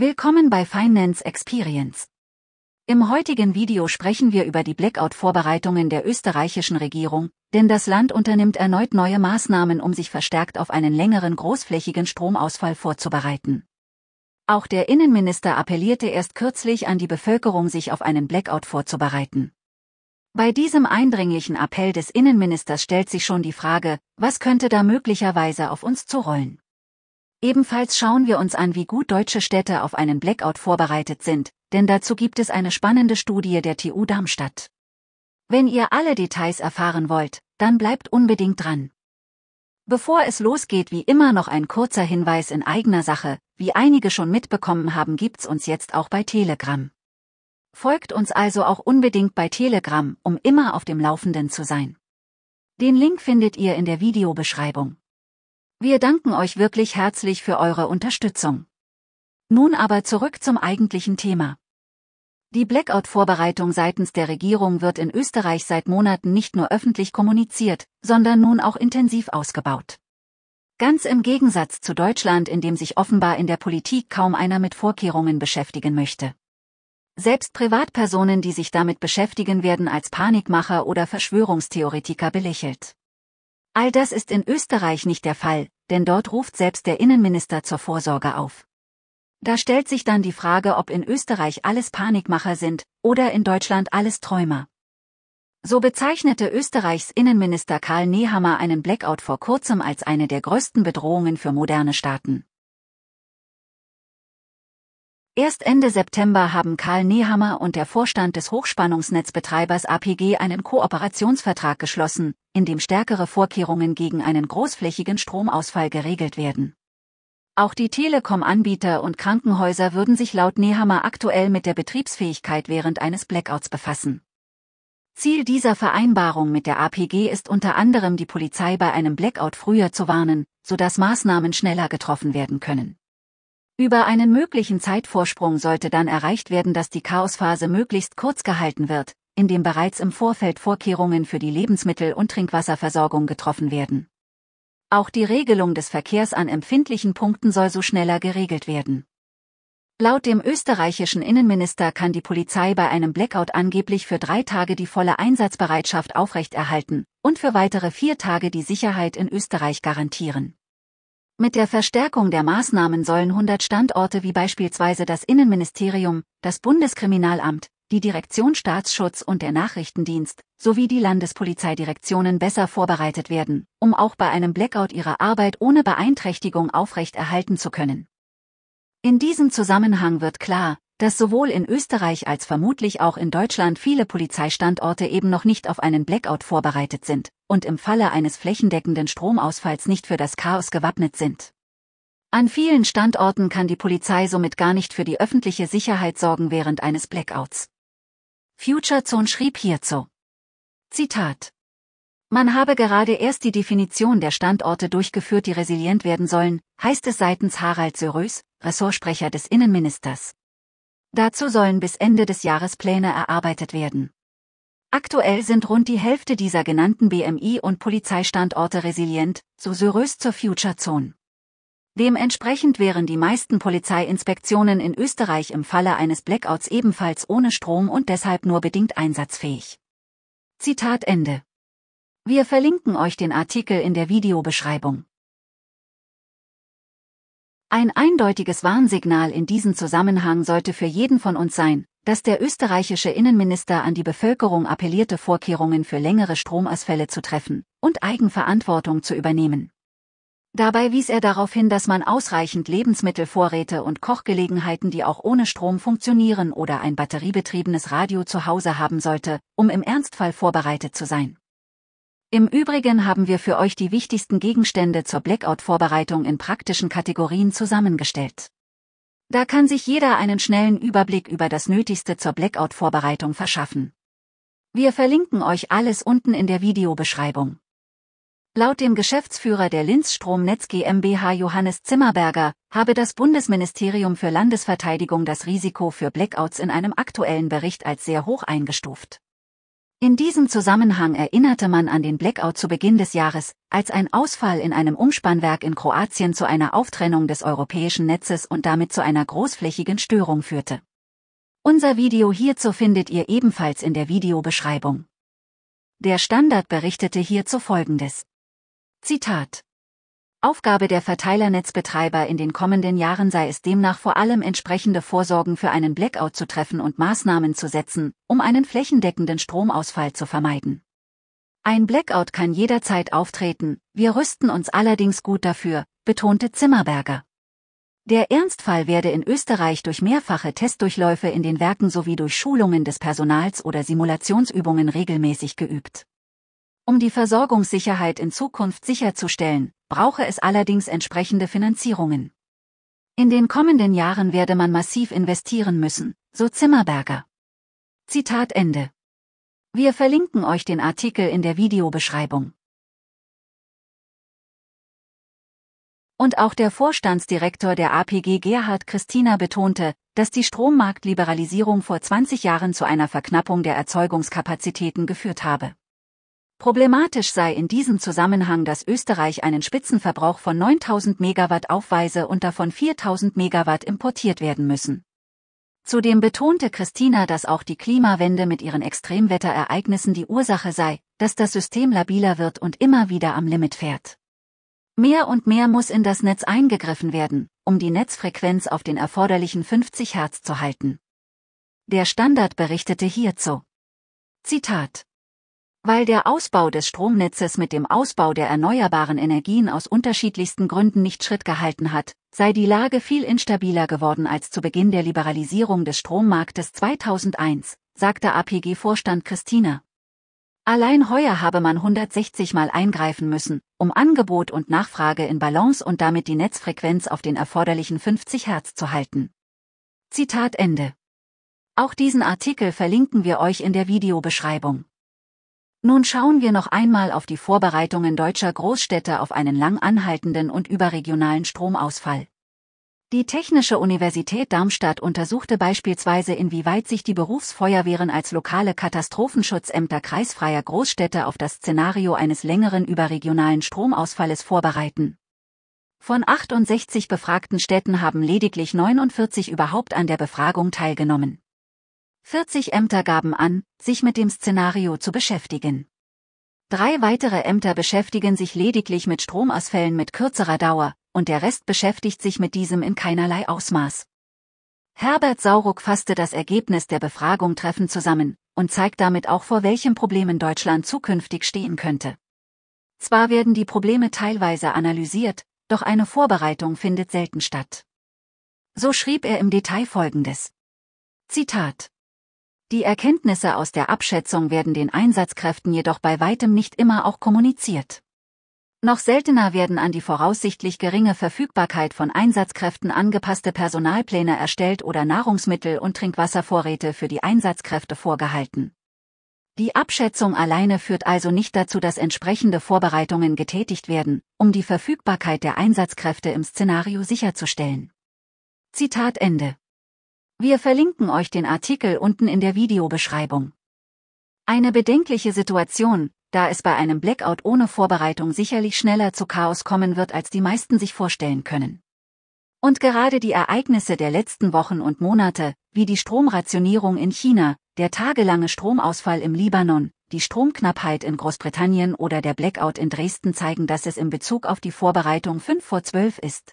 Willkommen bei Finance Experience. Im heutigen Video sprechen wir über die Blackout-Vorbereitungen der österreichischen Regierung, denn das Land unternimmt erneut neue Maßnahmen, um sich verstärkt auf einen längeren großflächigen Stromausfall vorzubereiten. Auch der Innenminister appellierte erst kürzlich an die Bevölkerung, sich auf einen Blackout vorzubereiten. Bei diesem eindringlichen Appell des Innenministers stellt sich schon die Frage, was könnte da möglicherweise auf uns zurollen? Ebenfalls schauen wir uns an, wie gut deutsche Städte auf einen Blackout vorbereitet sind, denn dazu gibt es eine spannende Studie der TU Darmstadt. Wenn ihr alle Details erfahren wollt, dann bleibt unbedingt dran. Bevor es losgeht, wie immer noch ein kurzer Hinweis in eigener Sache, wie einige schon mitbekommen haben, gibt's uns jetzt auch bei Telegram. Folgt uns also auch unbedingt bei Telegram, um immer auf dem Laufenden zu sein. Den Link findet ihr in der Videobeschreibung. Wir danken euch wirklich herzlich für eure Unterstützung. Nun aber zurück zum eigentlichen Thema. Die Blackout-Vorbereitung seitens der Regierung wird in Österreich seit Monaten nicht nur öffentlich kommuniziert, sondern nun auch intensiv ausgebaut. Ganz im Gegensatz zu Deutschland, in dem sich offenbar in der Politik kaum einer mit Vorkehrungen beschäftigen möchte. Selbst Privatpersonen, die sich damit beschäftigen, werden als Panikmacher oder Verschwörungstheoretiker belächelt. All das ist in Österreich nicht der Fall, denn dort ruft selbst der Innenminister zur Vorsorge auf. Da stellt sich dann die Frage, ob in Österreich alles Panikmacher sind oder in Deutschland alles Träumer. So bezeichnete Österreichs Innenminister Karl Nehammer einen Blackout vor kurzem als eine der größten Bedrohungen für moderne Staaten. Erst Ende September haben Karl Nehammer und der Vorstand des Hochspannungsnetzbetreibers APG einen Kooperationsvertrag geschlossen, in dem stärkere Vorkehrungen gegen einen großflächigen Stromausfall geregelt werden. Auch die Telekom-Anbieter und Krankenhäuser würden sich laut Nehammer aktuell mit der Betriebsfähigkeit während eines Blackouts befassen. Ziel dieser Vereinbarung mit der APG ist unter anderem die Polizei bei einem Blackout früher zu warnen, sodass Maßnahmen schneller getroffen werden können. Über einen möglichen Zeitvorsprung sollte dann erreicht werden, dass die Chaosphase möglichst kurz gehalten wird, indem bereits im Vorfeld Vorkehrungen für die Lebensmittel- und Trinkwasserversorgung getroffen werden. Auch die Regelung des Verkehrs an empfindlichen Punkten soll so schneller geregelt werden. Laut dem österreichischen Innenminister kann die Polizei bei einem Blackout angeblich für drei Tage die volle Einsatzbereitschaft aufrechterhalten und für weitere vier Tage die Sicherheit in Österreich garantieren. Mit der Verstärkung der Maßnahmen sollen 100 Standorte wie beispielsweise das Innenministerium, das Bundeskriminalamt, die Direktion Staatsschutz und der Nachrichtendienst sowie die Landespolizeidirektionen besser vorbereitet werden, um auch bei einem Blackout ihre Arbeit ohne Beeinträchtigung aufrechterhalten zu können. In diesem Zusammenhang wird klar, dass sowohl in Österreich als vermutlich auch in Deutschland viele Polizeistandorte eben noch nicht auf einen Blackout vorbereitet sind und im Falle eines flächendeckenden Stromausfalls nicht für das Chaos gewappnet sind. An vielen Standorten kann die Polizei somit gar nicht für die öffentliche Sicherheit sorgen während eines Blackouts. FutureZone schrieb hierzu. Zitat. Man habe gerade erst die Definition der Standorte durchgeführt, die resilient werden sollen, heißt es seitens Harald Sörös, Ressortsprecher des Innenministers. Dazu sollen bis Ende des Jahres Pläne erarbeitet werden. Aktuell sind rund die Hälfte dieser genannten BMI- und Polizeistandorte resilient, so Sörös zur Future Zone. Dementsprechend wären die meisten Polizeiinspektionen in Österreich im Falle eines Blackouts ebenfalls ohne Strom und deshalb nur bedingt einsatzfähig. Zitat Ende. Wir verlinken euch den Artikel in der Videobeschreibung. Ein eindeutiges Warnsignal in diesem Zusammenhang sollte für jeden von uns sein, dass der österreichische Innenminister an die Bevölkerung appellierte, Vorkehrungen für längere Stromausfälle zu treffen und Eigenverantwortung zu übernehmen. Dabei wies er darauf hin, dass man ausreichend Lebensmittelvorräte und Kochgelegenheiten, die auch ohne Strom funktionieren oder ein batteriebetriebenes Radio zu Hause haben sollte, um im Ernstfall vorbereitet zu sein. Im Übrigen haben wir für euch die wichtigsten Gegenstände zur Blackout-Vorbereitung in praktischen Kategorien zusammengestellt. Da kann sich jeder einen schnellen Überblick über das Nötigste zur Blackout-Vorbereitung verschaffen. Wir verlinken euch alles unten in der Videobeschreibung. Laut dem Geschäftsführer der Linzstrom Netz GmbH Johannes Zimmerberger habe das Bundesministerium für Landesverteidigung das Risiko für Blackouts in einem aktuellen Bericht als sehr hoch eingestuft. In diesem Zusammenhang erinnerte man an den Blackout zu Beginn des Jahres, als ein Ausfall in einem Umspannwerk in Kroatien zu einer Auftrennung des europäischen Netzes und damit zu einer großflächigen Störung führte. Unser Video hierzu findet ihr ebenfalls in der Videobeschreibung. Der Standard berichtete hierzu folgendes. Zitat Aufgabe der Verteilernetzbetreiber in den kommenden Jahren sei es demnach vor allem entsprechende Vorsorgen für einen Blackout zu treffen und Maßnahmen zu setzen, um einen flächendeckenden Stromausfall zu vermeiden. Ein Blackout kann jederzeit auftreten, wir rüsten uns allerdings gut dafür, betonte Zimmerberger. Der Ernstfall werde in Österreich durch mehrfache Testdurchläufe in den Werken sowie durch Schulungen des Personals oder Simulationsübungen regelmäßig geübt. Um die Versorgungssicherheit in Zukunft sicherzustellen, brauche es allerdings entsprechende Finanzierungen. In den kommenden Jahren werde man massiv investieren müssen, so Zimmerberger. Zitat Ende. Wir verlinken euch den Artikel in der Videobeschreibung. Und auch der Vorstandsdirektor der APG Gerhard Christina betonte, dass die Strommarktliberalisierung vor 20 Jahren zu einer Verknappung der Erzeugungskapazitäten geführt habe. Problematisch sei in diesem Zusammenhang, dass Österreich einen Spitzenverbrauch von 9000 Megawatt aufweise und davon 4000 Megawatt importiert werden müssen. Zudem betonte Christina, dass auch die Klimawende mit ihren Extremwetterereignissen die Ursache sei, dass das System labiler wird und immer wieder am Limit fährt. Mehr und mehr muss in das Netz eingegriffen werden, um die Netzfrequenz auf den erforderlichen 50 Hertz zu halten. Der Standard berichtete hierzu. Zitat weil der Ausbau des Stromnetzes mit dem Ausbau der erneuerbaren Energien aus unterschiedlichsten Gründen nicht Schritt gehalten hat, sei die Lage viel instabiler geworden als zu Beginn der Liberalisierung des Strommarktes 2001, sagte APG-Vorstand Christina. Allein heuer habe man 160 Mal eingreifen müssen, um Angebot und Nachfrage in Balance und damit die Netzfrequenz auf den erforderlichen 50 Hertz zu halten. Zitat Ende. Auch diesen Artikel verlinken wir euch in der Videobeschreibung. Nun schauen wir noch einmal auf die Vorbereitungen deutscher Großstädte auf einen lang anhaltenden und überregionalen Stromausfall. Die Technische Universität Darmstadt untersuchte beispielsweise, inwieweit sich die Berufsfeuerwehren als lokale Katastrophenschutzämter kreisfreier Großstädte auf das Szenario eines längeren überregionalen Stromausfalles vorbereiten. Von 68 befragten Städten haben lediglich 49 überhaupt an der Befragung teilgenommen. 40 Ämter gaben an, sich mit dem Szenario zu beschäftigen. Drei weitere Ämter beschäftigen sich lediglich mit Stromausfällen mit kürzerer Dauer, und der Rest beschäftigt sich mit diesem in keinerlei Ausmaß. Herbert Sauruck fasste das Ergebnis der Befragung treffend zusammen und zeigt damit auch vor welchen Problemen Deutschland zukünftig stehen könnte. Zwar werden die Probleme teilweise analysiert, doch eine Vorbereitung findet selten statt. So schrieb er im Detail folgendes. Zitat die Erkenntnisse aus der Abschätzung werden den Einsatzkräften jedoch bei weitem nicht immer auch kommuniziert. Noch seltener werden an die voraussichtlich geringe Verfügbarkeit von Einsatzkräften angepasste Personalpläne erstellt oder Nahrungsmittel und Trinkwasservorräte für die Einsatzkräfte vorgehalten. Die Abschätzung alleine führt also nicht dazu, dass entsprechende Vorbereitungen getätigt werden, um die Verfügbarkeit der Einsatzkräfte im Szenario sicherzustellen. Zitat Ende wir verlinken euch den Artikel unten in der Videobeschreibung. Eine bedenkliche Situation, da es bei einem Blackout ohne Vorbereitung sicherlich schneller zu Chaos kommen wird, als die meisten sich vorstellen können. Und gerade die Ereignisse der letzten Wochen und Monate, wie die Stromrationierung in China, der tagelange Stromausfall im Libanon, die Stromknappheit in Großbritannien oder der Blackout in Dresden zeigen, dass es in Bezug auf die Vorbereitung 5 vor 12 ist.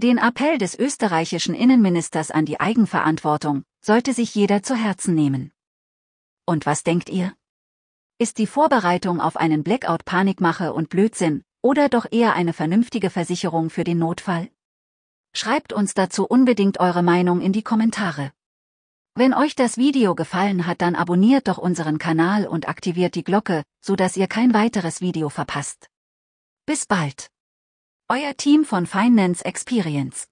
Den Appell des österreichischen Innenministers an die Eigenverantwortung sollte sich jeder zu Herzen nehmen. Und was denkt ihr? Ist die Vorbereitung auf einen Blackout Panikmache und Blödsinn oder doch eher eine vernünftige Versicherung für den Notfall? Schreibt uns dazu unbedingt eure Meinung in die Kommentare. Wenn euch das Video gefallen hat, dann abonniert doch unseren Kanal und aktiviert die Glocke, so dass ihr kein weiteres Video verpasst. Bis bald! Euer Team von Finance Experience.